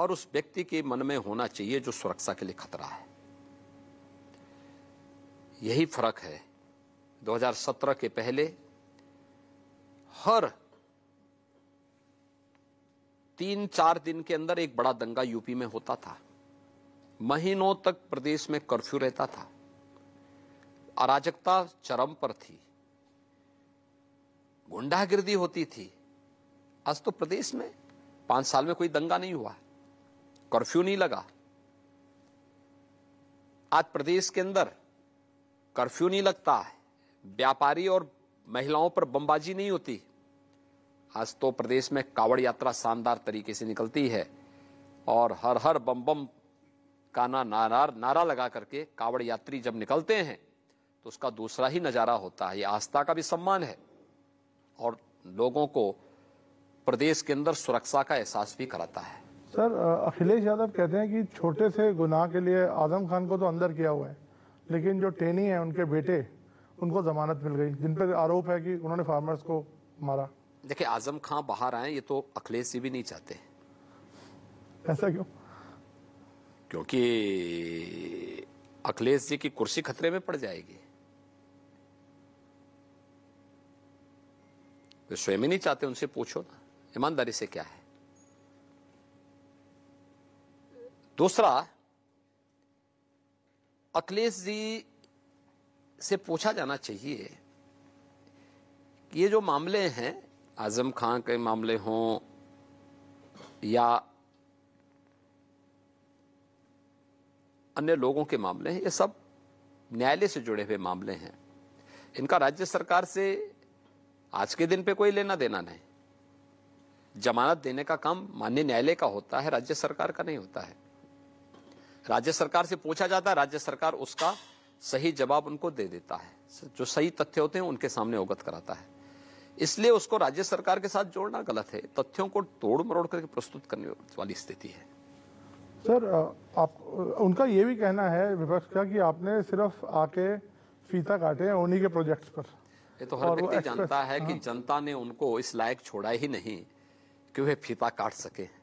और उस व्यक्ति के मन में होना चाहिए जो सुरक्षा के लिए खतरा है यही फर्क है 2017 के पहले हर तीन चार दिन के अंदर एक बड़ा दंगा यूपी में होता था महीनों तक प्रदेश में कर्फ्यू रहता था अराजकता चरम पर थी गुंडागिर्दी होती थी आज तो प्रदेश में पांच साल में कोई दंगा नहीं हुआ है कर्फ्यू नहीं लगा आज प्रदेश के अंदर कर्फ्यू नहीं लगता है व्यापारी और महिलाओं पर बमबाजी नहीं होती आज तो प्रदेश में कावड़ यात्रा शानदार तरीके से निकलती है और हर हर बम बम का ना नारा नारा लगा करके कावड़ यात्री जब निकलते हैं तो उसका दूसरा ही नज़ारा होता है ये आस्था का भी सम्मान है और लोगों को प्रदेश के अंदर सुरक्षा का एहसास भी कराता है सर अखिलेश यादव कहते हैं कि छोटे से गुनाह के लिए आजम खान को तो अंदर किया हुआ है लेकिन जो टेनी है उनके बेटे उनको जमानत मिल गई जिन पर आरोप है कि उन्होंने फार्मर्स को मारा देखिए आजम खान बाहर आए ये तो अखिलेश जी भी नहीं चाहते ऐसा क्यों क्योंकि अखिलेश जी की कुर्सी खतरे में पड़ जाएगी तो स्वयं ही नहीं चाहते उनसे पूछो ना ईमानदारी से क्या है दूसरा अखिलेश जी से पूछा जाना चाहिए कि ये जो मामले हैं आजम खान के मामले हों या अन्य लोगों के मामले हैं ये सब न्यायालय से जुड़े हुए मामले हैं इनका राज्य सरकार से आज के दिन पे कोई लेना देना नहीं जमानत देने का काम माननीय न्यायालय का होता है राज्य सरकार का नहीं होता है राज्य सरकार से पूछा जाता है राज्य सरकार उसका सही जवाब उनको दे देता है जो सही तथ्य होते हैं उनके सामने अवगत कराता है इसलिए उसको राज्य सरकार के साथ जोड़ना गलत है तथ्यों को तोड़ मरोड़ करके प्रस्तुत करने वाली स्थिति है सर आप उनका ये भी कहना है विपक्ष का कि आपने सिर्फ आके फीता काटे हैं उन्हीं के प्रोजेक्ट्स पर ये तो हर व्यक्ति जानता है कि हाँ। जनता ने उनको इस लायक छोड़ा ही नहीं कि वे फीता काट सके